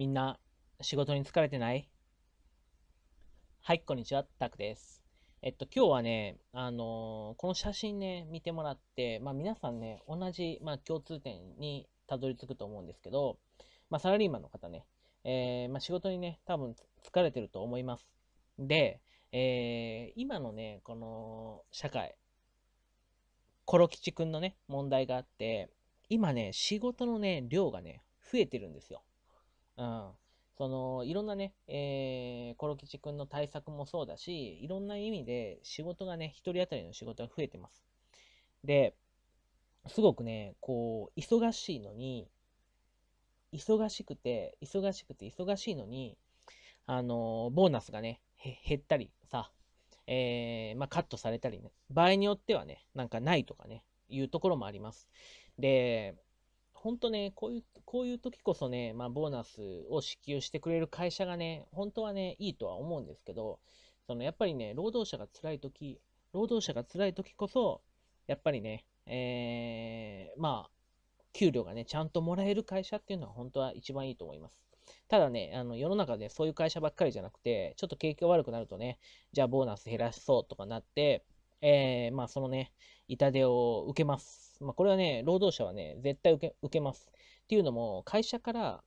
みんな仕事に疲れてないはい、こんにちは、タクです。えっと、今日はね、あのー、この写真ね、見てもらって、まあ、皆さんね、同じ、まあ、共通点にたどり着くと思うんですけど、まあ、サラリーマンの方ね、えー、まあ、仕事にね、多分疲れてると思います。で、えー、今のね、この社会、コロ吉くんのね、問題があって、今ね、仕事のね、量がね、増えてるんですよ。うん。その、いろんなね、えー、コロキチ君の対策もそうだし、いろんな意味で仕事がね、一人当たりの仕事が増えてます。で、すごくね、こう、忙しいのに、忙しくて、忙しくて、忙しいのに、あのボーナスがね、減ったりさ、えー、まあ、カットされたりね、場合によってはね、なんかないとかね、いうところもあります。で、本当ね、こういう、こういう時こそね、まあ、ボーナスを支給してくれる会社がね、本当はね、いいとは思うんですけど、そのやっぱりね、労働者が辛い時、労働者が辛い時こそ、やっぱりね、えー、まあ、給料がね、ちゃんともらえる会社っていうのは本当は一番いいと思います。ただね、あの世の中でそういう会社ばっかりじゃなくて、ちょっと景気が悪くなるとね、じゃあボーナス減らしそうとかなって、えー、まあ、そのね、痛手を受けます。まあ、これはね、労働者はね、絶対受け受けます。っていうのも、会社から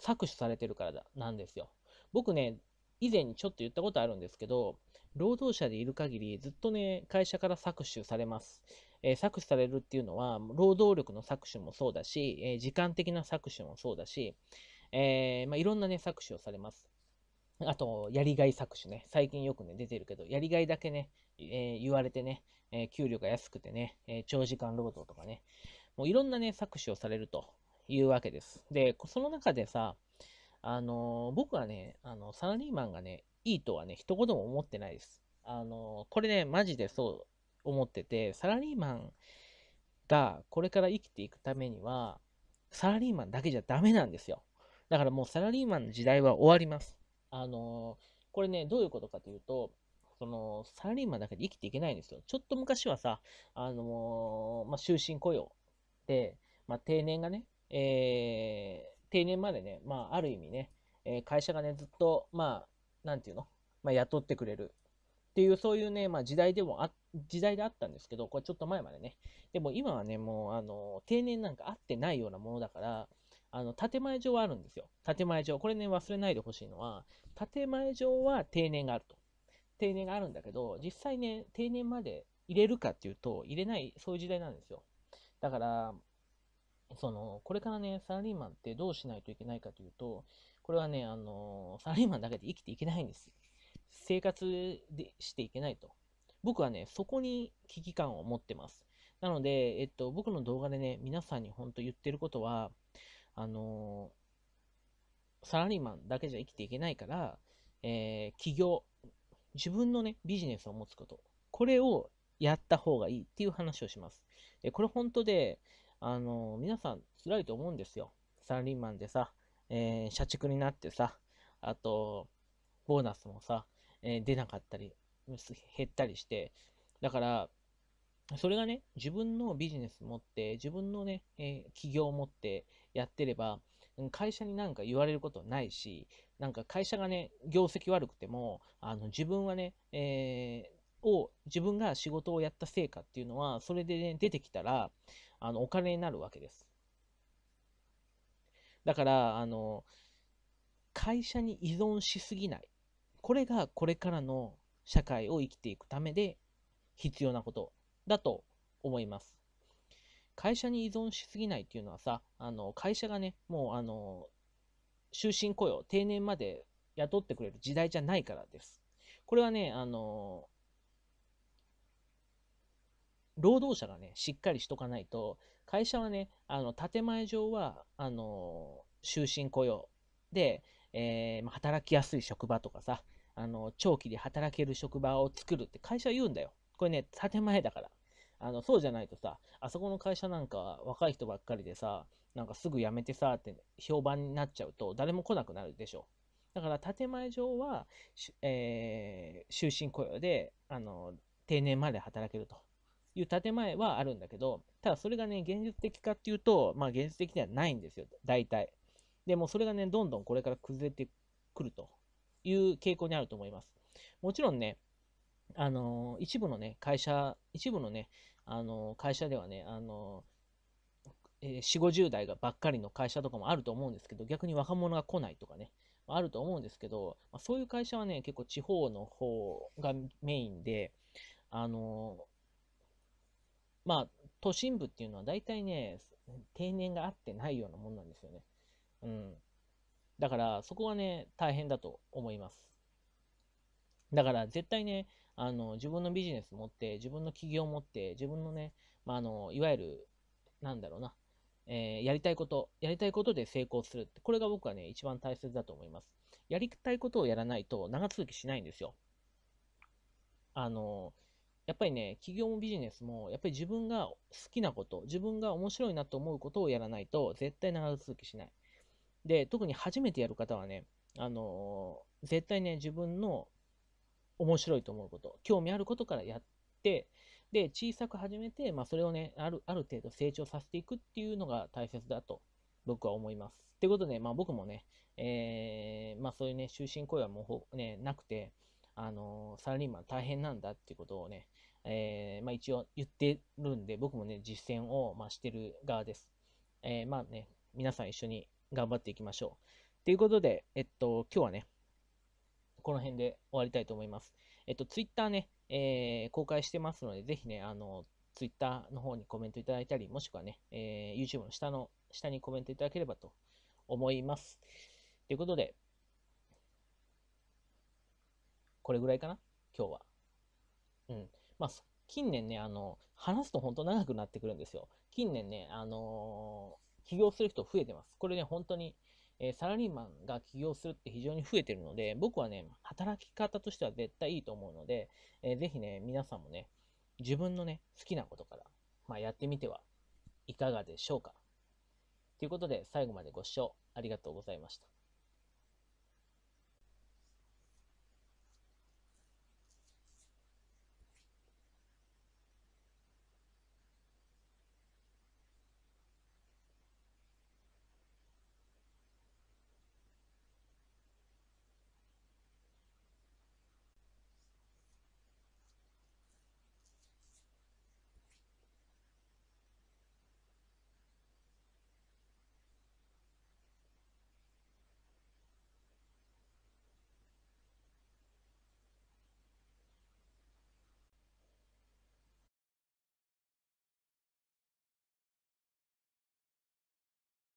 搾取されてるからだなんですよ。僕ね、以前にちょっと言ったことあるんですけど、労働者でいる限り、ずっとね、会社から搾取されます。えー、搾取されるっていうのは、労働力の搾取もそうだし、えー、時間的な搾取もそうだし、えー、まあ、いろんなね、搾取をされます。あと、やりがい搾取ね。最近よくね、出てるけど、やりがいだけね、えー、言われてね、えー、給料が安くてね、えー、長時間労働とかね、もういろんなね、搾取をされるというわけです。で、その中でさ、あの僕はね、あの、サラリーマンがね、いいとはね、一言も思ってないです。あのこれね、マジでそう思ってて、サラリーマンがこれから生きていくためには、サラリーマンだけじゃダメなんですよ。だからもうサラリーマンの時代は終わります。あのこれね、どういうことかというと、その、サラリーマンだけで生きていけないんですよ。ちょっと昔はさ、あのまあ、終身雇用で、まあ、定年がね、えー、定年までね、まあ、ある意味ね、えー、会社がね、ずっと、まあ、なんていうの、まあ、雇ってくれるっていう、そういうね、まあ、時代でもあ、時代であったんですけど、これちょっと前までね。でも今はね、もう、あの、定年なんかあってないようなものだから、あの、建前上はあるんですよ。建前上。これね、忘れないでほしいのは、建前上は定年があると。定年があるんだけど、実際ね、定年まで入れるかっていうと、入れない、そういう時代なんですよ。だから、その、これからね、サラリーマンってどうしないといけないかというと、これはね、あの、サラリーマンだけで生きていけないんです。生活でしていけないと。僕はね、そこに危機感を持ってます。なので、えっと、僕の動画でね、皆さんに本当言ってることは、あのサラリーマンだけじゃ生きていけないから、えー、起業、自分のね、ビジネスを持つこと、これをやった方がいいっていう話をします。でこれ本当で、あの皆さん辛いと思うんですよ。サラリーマンでさ、えー、社畜になってさ、あと、ボーナスもさ、えー、出なかったり、減ったりして、だから、それがね、自分のビジネス持って、自分のね、えー、企業を持ってやってれば、会社になんか言われることないし、なんか会社がね、業績悪くても、あの自分はね、えー、を、自分が仕事をやった成果っていうのは、それでね、出てきたら、あのお金になるわけです。だから、あの、会社に依存しすぎない。これがこれからの社会を生きていくためで必要なことだと思います。会社に依存しすぎないっていうのはさ、あの会社がね、もうあの終身雇用、定年まで雇ってくれる時代じゃないからです。これはね、あの労働者がね、しっかりしとかないと、会社はね、あの建前上はあの終身雇用で、えー、働きやすい職場とかさ、あの長期で働ける職場を作るって会社は言うんだよ。これね、建前だから。あの、そうじゃないとさ、あそこの会社なんか若い人ばっかりでさ、なんかすぐ辞めてさって評判になっちゃうと誰も来なくなるでしょ。だから建前上は、えー、終身雇用で、あの、定年まで働けるという建前はあるんだけど、ただそれがね、現実的かっていうと、まあ現実的ではないんですよ、大体。でもそれがね、どんどんこれから崩れてくるという傾向にあると思います。もちろんね、あの、一部のね、会社、一部のね、あの、会社ではね、あの、えー、4 50代がばっかりの会社とかもあると思うんですけど、逆に若者が来ないとかね、あると思うんですけど、まあ、そういう会社はね、結構地方の方がメインで、あの、まあ、都心部っていうのは大体ね、定年が合ってないようなもんなんですよね。うん。だから、そこはね、大変だと思います。だから、絶対ね、あの、自分のビジネス持って、自分の企業持って、自分のね、まあ、あの、いわゆる、なんだろうな、えー、やりたいこと、やりたいことで成功するって、これが僕はね、一番大切だと思います。やりたいことをやらないと長続きしないんですよ。あの、やっぱりね、企業もビジネスも、やっぱり自分が好きなこと、自分が面白いなと思うことをやらないと、絶対長続きしない。で、特に初めてやる方はね、あの絶対ね、自分の面白いと思うこと、興味あることからやって、で、小さく始めて、まあ、それをね、ある、ある程度成長させていくっていうのが大切だと、僕は思います。っいうことで、まあ、僕もね、えー、まあ、そういうね、終身雇用はもう、ね、なくて、あのー、サラリーマン大変なんだっていうことをね、えー、まあ、一応言ってるんで、僕もね、実践を、まあ、してる側です。えー、まあね、皆さん一緒に頑張っていきましょう。ということで、えっと、今日はね、この辺で終わりたいと思います。えっと、Twitter ね、えー、公開してますので、ぜひね、あの、Twitter の方にコメントいただいたり、もしくはね、えー、YouTube の下の、下にコメントいただければと思います。ということで、これぐらいかな今日は。うん。まあ、近年ね、あの、話すと本当長くなってくるんですよ。近年ね、あのー、起業する人増えてます。これね、本当に、えサラリーマンが起業するって非常に増えてるので、僕はね、働き方としては絶対いいと思うので、えー、ぜひね、皆さんもね、自分のね、好きなことから、まあ、やってみてはいかがでしょうか。ということで、最後までご視聴ありがとうございました。